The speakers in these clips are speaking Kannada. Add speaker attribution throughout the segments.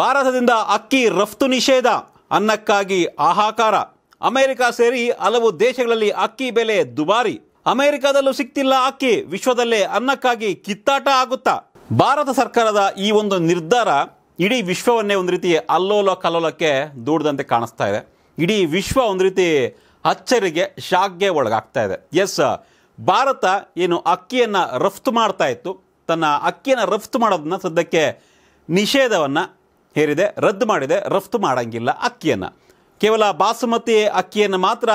Speaker 1: ಭಾರತದಿಂದ ಅಕ್ಕಿ ರಫ್ತು ನಿಷೇಧ ಅನ್ನಕ್ಕಾಗಿ ಆಹಾಕಾರ ಅಮೆರಿಕ ಸೇರಿ ಹಲವು ದೇಶಗಳಲ್ಲಿ ಅಕ್ಕಿ ಬೆಲೆ ದುಬಾರಿ ಅಮೆರಿಕದಲ್ಲೂ ಸಿಕ್ತಿಲ್ಲ ಅಕ್ಕಿ ವಿಶ್ವದಲ್ಲೇ ಅನ್ನಕ್ಕಾಗಿ ಕಿತ್ತಾಟ ಆಗುತ್ತಾ ಭಾರತ ಸರ್ಕಾರದ ಈ ಒಂದು ನಿರ್ಧಾರ ಇಡೀ ವಿಶ್ವವನ್ನೇ ಒಂದು ರೀತಿ ಅಲ್ಲೋಲ ಕಲ್ಲೋಲಕ್ಕೆ ದೂಡದಂತೆ ಕಾಣಿಸ್ತಾ ಇದೆ ಇಡೀ ವಿಶ್ವ ಒಂದು ರೀತಿ ಅಚ್ಚರಿಗೆ ಶಾಕ್ಗೆ ಒಳಗಾಗ್ತಾ ಇದೆ ಎಸ್ ಭಾರತ ಏನು ಅಕ್ಕಿಯನ್ನು ರಫ್ತು ಮಾಡ್ತಾ ಇತ್ತು ತನ್ನ ಅಕ್ಕಿಯನ್ನು ರಫ್ತು ಮಾಡೋದನ್ನ ಸದ್ಯಕ್ಕೆ ನಿಷೇಧವನ್ನು ಹೇರಿದೆ ರದ್ದು ಮಾಡಿದೆ ರಫ್ತು ಮಾಡಂಗಿಲ್ಲ ಅಕ್ಕಿಯನ್ನು ಕೇವಲ ಬಾಸುಮತಿ ಅಕ್ಕಿಯನ್ನು ಮಾತ್ರ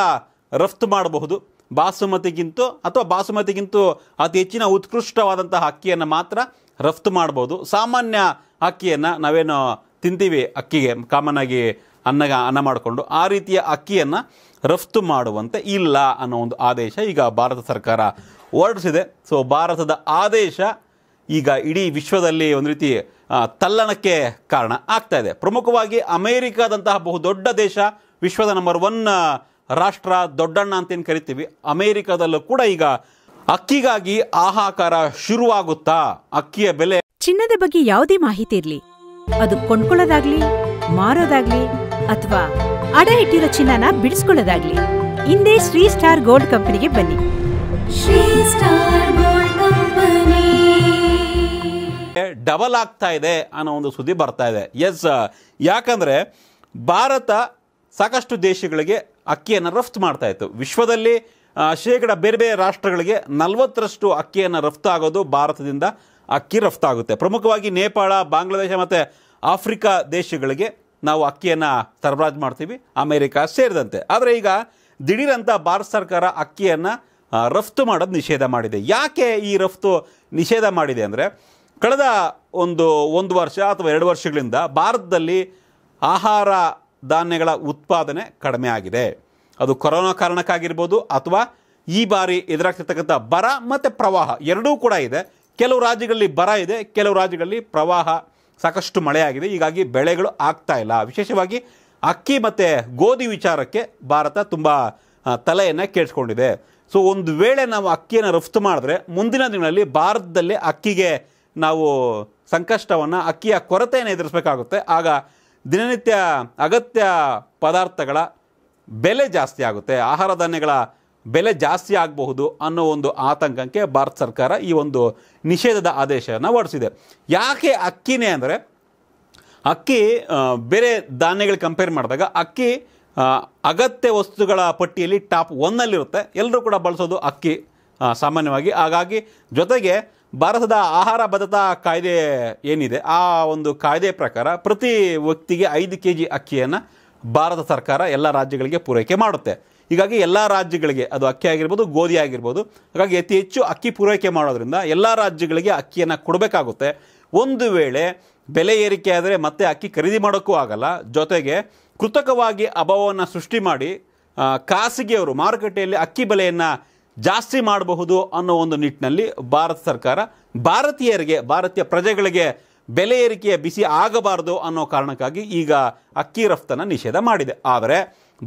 Speaker 1: ರಫ್ತು ಮಾಡಬಹುದು ಬಾಸುಮತಿಗಿಂತೂ ಅಥವಾ ಬಾಸುಮತಿಗಿಂತೂ ಅತಿ ಹೆಚ್ಚಿನ ಉತ್ಕೃಷ್ಟವಾದಂತಹ ಅಕ್ಕಿಯನ್ನು ಮಾತ್ರ ರಫ್ತು ಮಾಡ್ಬೋದು ಸಾಮಾನ್ಯ ಅಕ್ಕಿಯನ್ನು ನಾವೇನು ತಿಂತೀವಿ ಅಕ್ಕಿಗೆ ಕಾಮನ್ ಆಗಿ ಅನ್ನ ಅನ್ನ ಮಾಡಿಕೊಂಡು ಆ ರೀತಿಯ ಅಕ್ಕಿಯನ್ನು ರಫ್ತು ಮಾಡುವಂತೆ ಇಲ್ಲ ಅನ್ನೋ ಒಂದು ಆದೇಶ ಈಗ ಭಾರತ ಸರ್ಕಾರ ಹೊರಡಿಸಿದೆ ಸೊ ಭಾರತದ ಆದೇಶ ಈಗ ಇಡೀ ವಿಶ್ವದಲ್ಲಿ ಒಂದು ರೀತಿ ತಲ್ಲಣಕ್ಕೆ ಕಾರಣ ಆಗ್ತಾ ಇದೆ ಪ್ರಮುಖವಾಗಿ ಅಮೇರಿಕಾದಂತಹ ಬಹುದೊಡ್ಡ ದೇಶ ವಿಶ್ವದ ನಂಬರ್ ಒನ್ ರಾಷ್ಟ್ರ ದೊಡ್ಡಣ್ಣ ಅಂತೇನು ಕರಿತೀವಿ ಅಮೇರಿಕಾದಲ್ಲೂ ಕೂಡ ಈಗ ಅಕ್ಕಿಗಾಗಿ ಆಹಾಕಾರ ಶುರುವಾಗುತ್ತಾ ಅಕ್ಕಿಯ ಬೆಲೆ ಚಿನ್ನದ ಬಗ್ಗೆ ಯಾವುದೇ ಮಾಹಿತಿ ಇರಲಿ ಅದು ಕೊಂಡ್ಕೊಳ್ಳೋದಾಗ್ಲಿ ಮಾರೋದಾಗ್ಲಿ ಅಥವಾ ಅಡ ಇಟ್ಟಿರೋ ಚಿನ್ನನ ಬಿಡಿಸ್ಕೊಳ್ಳೋದಾಗ್ಲಿ ಹಿಂದೆ ಶ್ರೀ ಸ್ಟಾರ್ ಗೋಲ್ಡ್ ಕಂಪನಿಗೆ ಬನ್ನಿ ಶ್ರೀ ಸ್ಟಾರ್ ಡಬಲ್ ಆಗ್ತಾ ಇದೆ ಅನ್ನೋ ಒಂದು ಸುದ್ದಿ ಬರ್ತಾ ಇದೆ ಎಸ್ ಯಾಕಂದರೆ ಭಾರತ ಸಾಕಷ್ಟು ದೇಶಗಳಿಗೆ ಅಕ್ಕಿಯನ್ನು ರಫ್ತು ಮಾಡ್ತಾ ಇತ್ತು ವಿಶ್ವದಲ್ಲಿ ಶೇಕಡ ಬೇರೆ ಬೇರೆ ರಾಷ್ಟ್ರಗಳಿಗೆ ನಲವತ್ತರಷ್ಟು ಅಕ್ಕಿಯನ್ನು ರಫ್ತು ಆಗೋದು ಭಾರತದಿಂದ ಅಕ್ಕಿ ರಫ್ತಾಗುತ್ತೆ ಪ್ರಮುಖವಾಗಿ ನೇಪಾಳ ಬಾಂಗ್ಲಾದೇಶ ಮತ್ತು ಆಫ್ರಿಕಾ ದೇಶಗಳಿಗೆ ನಾವು ಅಕ್ಕಿಯನ್ನು ಸರಬರಾಜು ಮಾಡ್ತೀವಿ ಅಮೇರಿಕಾ ಸೇರಿದಂತೆ ಆದರೆ ಈಗ ದಿಢೀರಂಥ ಭಾರತ ಸರ್ಕಾರ ಅಕ್ಕಿಯನ್ನು ರಫ್ತು ಮಾಡೋದು ನಿಷೇಧ ಮಾಡಿದೆ ಯಾಕೆ ಈ ರಫ್ತು ನಿಷೇಧ ಮಾಡಿದೆ ಅಂದರೆ ಕಳೆದ ಒಂದು ಒಂದು ವರ್ಷ ಅಥವಾ ಎರಡು ವರ್ಷಗಳಿಂದ ಭಾರತದಲ್ಲಿ ಆಹಾರ ಧಾನ್ಯಗಳ ಉತ್ಪಾದನೆ ಕಡಿಮೆ ಆಗಿದೆ ಅದು ಕೊರೋನಾ ಕಾರಣಕ್ಕಾಗಿರ್ಬೋದು ಅಥವಾ ಈ ಬಾರಿ ಎದುರಾಗ್ತಿರ್ತಕ್ಕಂಥ ಬರ ಮತ್ತು ಪ್ರವಾಹ ಎರಡೂ ಕೂಡ ಇದೆ ಕೆಲವು ರಾಜ್ಯಗಳಲ್ಲಿ ಬರ ಇದೆ ಕೆಲವು ರಾಜ್ಯಗಳಲ್ಲಿ ಪ್ರವಾಹ ಸಾಕಷ್ಟು ಮಳೆಯಾಗಿದೆ ಹೀಗಾಗಿ ಬೆಳೆಗಳು ಆಗ್ತಾ ಇಲ್ಲ ವಿಶೇಷವಾಗಿ ಅಕ್ಕಿ ಮತ್ತು ಗೋಧಿ ವಿಚಾರಕ್ಕೆ ಭಾರತ ತುಂಬ ತಲೆಯನ್ನು ಕೇಳಿಸ್ಕೊಂಡಿದೆ ಸೊ ಒಂದು ವೇಳೆ ನಾವು ಅಕ್ಕಿಯನ್ನು ರಫ್ತು ಮಾಡಿದ್ರೆ ಮುಂದಿನ ದಿನಗಳಲ್ಲಿ ಭಾರತದಲ್ಲಿ ಅಕ್ಕಿಗೆ ನಾವು ಸಂಕಷ್ಟವನ್ನು ಅಕ್ಕಿಯ ಕೊರತೆಯನ್ನು ಎದುರಿಸಬೇಕಾಗುತ್ತೆ ಆಗ ದಿನನಿತ್ಯ ಅಗತ್ಯ ಪದಾರ್ಥಗಳ ಬೆಲೆ ಜಾಸ್ತಿ ಆಗುತ್ತೆ ಆಹಾರ ಧಾನ್ಯಗಳ ಬೆಲೆ ಜಾಸ್ತಿ ಆಗಬಹುದು ಅನ್ನೋ ಒಂದು ಆತಂಕಕ್ಕೆ ಭಾರತ ಸರ್ಕಾರ ಈ ಒಂದು ನಿಷೇಧದ ಆದೇಶವನ್ನು ಹೊರಡಿಸಿದೆ ಯಾಕೆ ಅಕ್ಕಿನೇ ಅಂದರೆ ಅಕ್ಕಿ ಬೇರೆ ಧಾನ್ಯಗಳಿಗೆ ಕಂಪೇರ್ ಮಾಡಿದಾಗ ಅಕ್ಕಿ ಅಗತ್ಯ ವಸ್ತುಗಳ ಪಟ್ಟಿಯಲ್ಲಿ ಟಾಪ್ ಒನ್ನಲ್ಲಿರುತ್ತೆ ಎಲ್ಲರೂ ಕೂಡ ಬಳಸೋದು ಅಕ್ಕಿ ಸಾಮಾನ್ಯವಾಗಿ ಹಾಗಾಗಿ ಜೊತೆಗೆ ಭಾರತದ ಆಹಾರ ಭದ್ರತಾ ಕಾಯ್ದೆ ಏನಿದೆ ಆ ಒಂದು ಕಾಯ್ದೆ ಪ್ರಕಾರ ಪ್ರತಿ ವ್ಯಕ್ತಿಗೆ ಐದು ಕೆ ಜಿ ಅಕ್ಕಿಯನ್ನು ಭಾರತ ಸರ್ಕಾರ ಎಲ್ಲ ರಾಜ್ಯಗಳಿಗೆ ಪೂರೈಕೆ ಮಾಡುತ್ತೆ ಹೀಗಾಗಿ ಎಲ್ಲ ರಾಜ್ಯಗಳಿಗೆ ಅದು ಅಕ್ಕಿ ಆಗಿರ್ಬೋದು ಗೋಧಿ ಆಗಿರ್ಬೋದು ಹಾಗಾಗಿ ಅತಿ ಹೆಚ್ಚು ಅಕ್ಕಿ ಪೂರೈಕೆ ಮಾಡೋದ್ರಿಂದ ಎಲ್ಲ ರಾಜ್ಯಗಳಿಗೆ ಅಕ್ಕಿಯನ್ನು ಕೊಡಬೇಕಾಗುತ್ತೆ ಒಂದು ವೇಳೆ ಬೆಲೆ ಏರಿಕೆ ಆದರೆ ಮತ್ತೆ ಅಕ್ಕಿ ಖರೀದಿ ಮಾಡೋಕ್ಕೂ ಆಗಲ್ಲ ಜೊತೆಗೆ ಕೃತಕವಾಗಿ ಅಭಾವವನ್ನು ಸೃಷ್ಟಿ ಮಾಡಿ ಖಾಸಗಿಯವರು ಮಾರುಕಟ್ಟೆಯಲ್ಲಿ ಅಕ್ಕಿ ಬೆಲೆಯನ್ನು ಜಾಸ್ತಿ ಮಾಡಬಹುದು ಅನ್ನೋ ಒಂದು ನಿಟ್ಟಿನಲ್ಲಿ ಭಾರತ ಸರ್ಕಾರ ಭಾರತೀಯರಿಗೆ ಭಾರತೀಯ ಪ್ರಜೆಗಳಿಗೆ ಬೆಲೆ ಏರಿಕೆಯ ಬಿಸಿ ಆಗಬಾರದು ಅನ್ನೋ ಕಾರಣಕ್ಕಾಗಿ ಈಗ ಅಕ್ಕಿ ರಫ್ತನ್ನು ನಿಷೇಧ ಮಾಡಿದೆ ಆದರೆ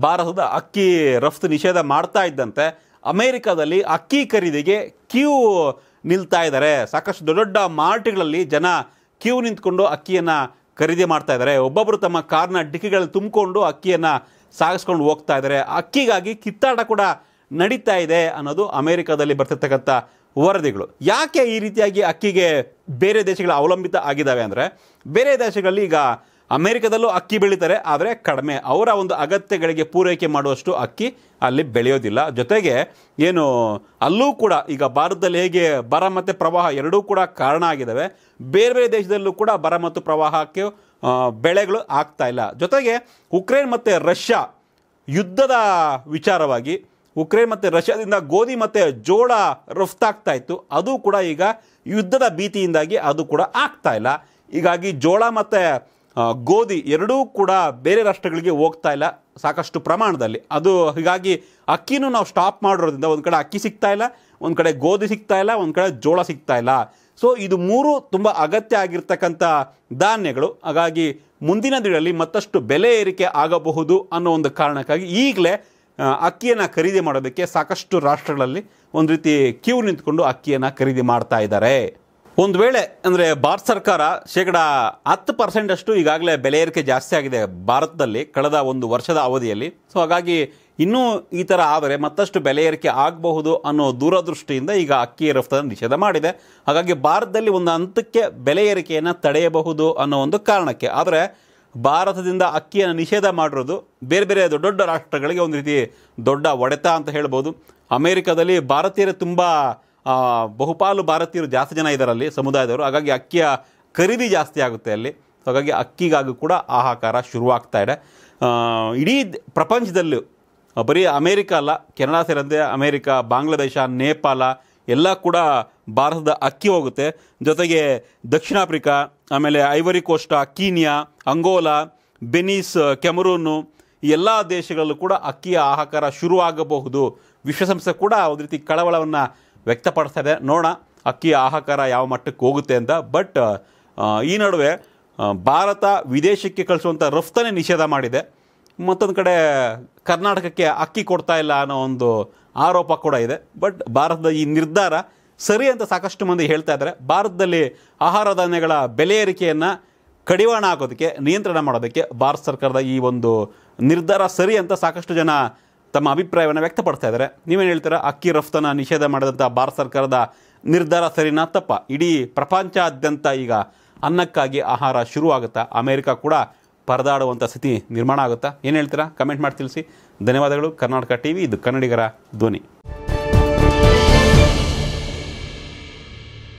Speaker 1: ಭಾರತದ ಅಕ್ಕಿ ರಫ್ತು ನಿಷೇಧ ಮಾಡ್ತಾ ಇದ್ದಂತೆ ಅಮೇರಿಕಾದಲ್ಲಿ ಅಕ್ಕಿ ಖರೀದಿಗೆ ಕ್ಯೂ ನಿಲ್ತಾ ಇದ್ದಾರೆ ಸಾಕಷ್ಟು ದೊಡ್ಡ ದೊಡ್ಡ ಮಾರ್ಟ್ಗಳಲ್ಲಿ ಜನ ಕ್ಯೂ ನಿಂತ್ಕೊಂಡು ಅಕ್ಕಿಯನ್ನು ಖರೀದಿ ಮಾಡ್ತಾ ಇದ್ದಾರೆ ಒಬ್ಬೊಬ್ಬರು ತಮ್ಮ ಕಾರ್ನ ಡಿಕ್ಕಿಗಳಲ್ಲಿ ತುಂಬಿಕೊಂಡು ಅಕ್ಕಿಯನ್ನು ಸಾಗಿಸ್ಕೊಂಡು ಹೋಗ್ತಾ ಇದ್ದಾರೆ ಅಕ್ಕಿಗಾಗಿ ಕಿತ್ತಾಟ ಕೂಡ ನಡೀತಾ ಇದೆ ಅನ್ನೋದು ಅಮೆರಿಕದಲ್ಲಿ ಬರ್ತಿರ್ತಕ್ಕಂಥ ವರದಿಗಳು ಯಾಕೆ ಈ ರೀತಿಯಾಗಿ ಅಕ್ಕಿಗೆ ಬೇರೆ ದೇಶಗಳ ಅವಲಂಬಿತ ಆಗಿದ್ದಾವೆ ಅಂದರೆ ಬೇರೆ ದೇಶಗಳಲ್ಲಿ ಈಗ ಅಮೆರಿಕದಲ್ಲೂ ಅಕ್ಕಿ ಬೆಳೀತಾರೆ ಆದರೆ ಕಡಿಮೆ ಅವರ ಒಂದು ಅಗತ್ಯಗಳಿಗೆ ಪೂರೈಕೆ ಮಾಡುವಷ್ಟು ಅಕ್ಕಿ ಅಲ್ಲಿ ಬೆಳೆಯೋದಿಲ್ಲ ಜೊತೆಗೆ ಏನು ಅಲ್ಲೂ ಕೂಡ ಈಗ ಭಾರತದಲ್ಲಿ ಹೇಗೆ ಬರ ಮತ್ತು ಪ್ರವಾಹ ಎರಡೂ ಕೂಡ ಕಾರಣ ಆಗಿದ್ದಾವೆ ಬೇರೆ ಬೇರೆ ದೇಶದಲ್ಲೂ ಕೂಡ ಬರ ಮತ್ತು ಪ್ರವಾಹಕ್ಕೆ ಬೆಳೆಗಳು ಆಗ್ತಾ ಇಲ್ಲ ಜೊತೆಗೆ ಉಕ್ರೇನ್ ಮತ್ತು ರಷ್ಯಾ ಯುದ್ಧದ ವಿಚಾರವಾಗಿ ಉಕ್ರೇನ್ ಮತ್ತು ರಷ್ಯಾದಿಂದ ಗೋಧಿ ಮತ್ತು ಜೋಳ ರಫ್ತಾಗ್ತಾ ಇತ್ತು ಅದು ಕೂಡ ಈಗ ಯುದ್ಧದ ಭೀತಿಯಿಂದಾಗಿ ಅದು ಕೂಡ ಆಗ್ತಾ ಇಲ್ಲ ಹೀಗಾಗಿ ಜೋಳ ಮತ್ತು ಗೋಧಿ ಎರಡೂ ಕೂಡ ಬೇರೆ ರಾಷ್ಟ್ರಗಳಿಗೆ ಹೋಗ್ತಾ ಇಲ್ಲ ಸಾಕಷ್ಟು ಪ್ರಮಾಣದಲ್ಲಿ ಅದು ಹೀಗಾಗಿ ಅಕ್ಕಿನೂ ನಾವು ಸ್ಟಾಪ್ ಮಾಡಿರೋದ್ರಿಂದ ಒಂದು ಕಡೆ ಅಕ್ಕಿ ಸಿಗ್ತಾ ಇಲ್ಲ ಒಂದು ಕಡೆ ಗೋಧಿ ಸಿಗ್ತಾ ಇಲ್ಲ ಒಂದು ಕಡೆ ಜೋಳ ಸಿಗ್ತಾ ಇಲ್ಲ ಸೊ ಇದು ಮೂರು ತುಂಬ ಅಗತ್ಯ ಆಗಿರ್ತಕ್ಕಂಥ ಧಾನ್ಯಗಳು ಹಾಗಾಗಿ ಮುಂದಿನ ದಿನಗಳಲ್ಲಿ ಮತ್ತಷ್ಟು ಬೆಲೆ ಏರಿಕೆ ಆಗಬಹುದು ಅನ್ನೋ ಒಂದು ಕಾರಣಕ್ಕಾಗಿ ಈಗಲೇ ಅಕ್ಕಿಯನ್ನು ಖರೀದಿ ಮಾಡೋದಕ್ಕೆ ಸಾಕಷ್ಟು ರಾಷ್ಟ್ರಗಳಲ್ಲಿ ಒಂದು ರೀತಿ ಕ್ಯೂ ನಿಂತ್ಕೊಂಡು ಅಕ್ಕಿಯನ್ನು ಖರೀದಿ ಮಾಡ್ತಾ ಇದ್ದಾರೆ ಒಂದು ವೇಳೆ ಅಂದರೆ ಭಾರತ ಸರ್ಕಾರ ಶೇಕಡ ಹತ್ತು ಅಷ್ಟು ಈಗಾಗಲೇ ಬೆಲೆ ಏರಿಕೆ ಜಾಸ್ತಿ ಆಗಿದೆ ಭಾರತದಲ್ಲಿ ಕಳೆದ ಒಂದು ವರ್ಷದ ಅವಧಿಯಲ್ಲಿ ಸೊ ಹಾಗಾಗಿ ಇನ್ನೂ ಈ ಥರ ಆದರೆ ಮತ್ತಷ್ಟು ಬೆಲೆ ಏರಿಕೆ ಆಗಬಹುದು ಅನ್ನೋ ದೂರದೃಷ್ಟಿಯಿಂದ ಈಗ ಅಕ್ಕಿ ರಫ್ತನ್ನು ನಿಷೇಧ ಮಾಡಿದೆ ಹಾಗಾಗಿ ಭಾರತದಲ್ಲಿ ಒಂದು ಹಂತಕ್ಕೆ ಬೆಲೆ ಏರಿಕೆಯನ್ನು ತಡೆಯಬಹುದು ಅನ್ನೋ ಒಂದು ಕಾರಣಕ್ಕೆ ಆದರೆ ಭಾರತದಿಂದ ಅಕ್ಕಿಯನ್ನು ನಿಷೇಧ ಮಾಡಿರೋದು ಬೇರೆ ಬೇರೆ ದೊಡ್ಡ ದೊಡ್ಡ ರಾಷ್ಟ್ರಗಳಿಗೆ ಒಂದು ರೀತಿ ದೊಡ್ಡ ಒಡೆತ ಅಂತ ಹೇಳ್ಬೋದು ಅಮೇರಿಕಾದಲ್ಲಿ ಭಾರತೀಯರು ತುಂಬ ಬಹುಪಾಲು ಭಾರತೀಯರು ಜಾಸ್ತಿ ಜನ ಇದರಲ್ಲಿ ಸಮುದಾಯದವರು ಹಾಗಾಗಿ ಅಕ್ಕಿಯ ಖರೀದಿ ಜಾಸ್ತಿ ಆಗುತ್ತೆ ಅಲ್ಲಿ ಹಾಗಾಗಿ ಅಕ್ಕಿಗಾಗೂ ಕೂಡ ಆಹಾಕಾರ ಶುರುವಾಗ್ತಾ ಇದೆ ಇಡೀ ಪ್ರಪಂಚದಲ್ಲೂ ಬರೀ ಅಮೇರಿಕ ಅಲ್ಲ ಕೆನಡಾ ಸೇರಿದಂತೆ ಅಮೇರಿಕ ಬಾಂಗ್ಲಾದೇಶ ನೇಪಾಳ ಎಲ್ಲ ಕೂಡ ಭಾರತದ ಅಕ್ಕಿ ಹೋಗುತ್ತೆ ಜೊತೆಗೆ ದಕ್ಷಿಣ ಆಫ್ರಿಕಾ ಆಮೇಲೆ ಐವರಿ ಕೋಸ್ಟ ಕೀನಿಯಾ ಅಂಗೋಲಾ ಬೆನೀಸ್ ಕೆಮರೂನು ಎಲ್ಲ ದೇಶಗಳಲ್ಲೂ ಕೂಡ ಅಕ್ಕಿಯ ಆಹಕಾರ ಶುರುವಾಗಬಹುದು ವಿಶ್ವಸಂಸ್ಥೆ ಕೂಡ ಒಂದು ರೀತಿ ಕಳವಳವನ್ನು ವ್ಯಕ್ತಪಡಿಸ್ತಾ ಇದೆ ನೋಡೋಣ ಅಕ್ಕಿಯ ಆಹಾಕಾರ ಯಾವ ಮಟ್ಟಕ್ಕೆ ಹೋಗುತ್ತೆ ಅಂತ ಬಟ್ ಈ ನಡುವೆ ಭಾರತ ವಿದೇಶಕ್ಕೆ ಕಳಿಸುವಂಥ ರಫ್ತನೇ ನಿಷೇಧ ಮಾಡಿದೆ ಮತ್ತೊಂದು ಕಡೆ ಕರ್ನಾಟಕಕ್ಕೆ ಅಕ್ಕಿ ಕೊಡ್ತಾ ಇಲ್ಲ ಅನ್ನೋ ಒಂದು ಆರೋಪ ಕೂಡ ಇದೆ ಬಟ್ ಭಾರತದ ಈ ನಿರ್ಧಾರ ಸರಿ ಅಂತ ಸಾಕಷ್ಟು ಮಂದಿ ಹೇಳ್ತಾ ಇದ್ದಾರೆ ಭಾರತದಲ್ಲಿ ಆಹಾರ ಧಾನ್ಯಗಳ ಬೆಲೆ ಏರಿಕೆಯನ್ನು ಕಡಿವಾಣ ಹಾಕೋದಕ್ಕೆ ನಿಯಂತ್ರಣ ಮಾಡೋದಕ್ಕೆ ಭಾರತ ಸರ್ಕಾರದ ಈ ಒಂದು ನಿರ್ಧಾರ ಸರಿ ಅಂತ ಸಾಕಷ್ಟು ಜನ ತಮ್ಮ ಅಭಿಪ್ರಾಯವನ್ನು ವ್ಯಕ್ತಪಡಿಸ್ತಾ ಇದ್ದಾರೆ ನೀವೇನು ಹೇಳ್ತೀರಾ ಅಕ್ಕಿ ರಫ್ತನ್ನು ನಿಷೇಧ ಮಾಡಿದಂಥ ಭಾರತ ಸರ್ಕಾರದ ನಿರ್ಧಾರ ಸರಿನಾ ತಪ್ಪ ಇಡೀ ಪ್ರಪಂಚಾದ್ಯಂತ ಈಗ ಅನ್ನಕ್ಕಾಗಿ ಆಹಾರ ಶುರುವಾಗುತ್ತಾ ಅಮೇರಿಕ ಕೂಡ ಪರದಾಡುವಂಥ ಸ್ಥಿತಿ ನಿರ್ಮಾಣ ಆಗುತ್ತಾ ಏನು ಹೇಳ್ತೀರಾ ಕಮೆಂಟ್ ಮಾಡಿ ತಿಳಿಸಿ ಧನ್ಯವಾದಗಳು ಕರ್ನಾಟಕ ಟಿ ವಿ ಇದು ಕನ್ನಡಿಗರ ಧ್ವನಿ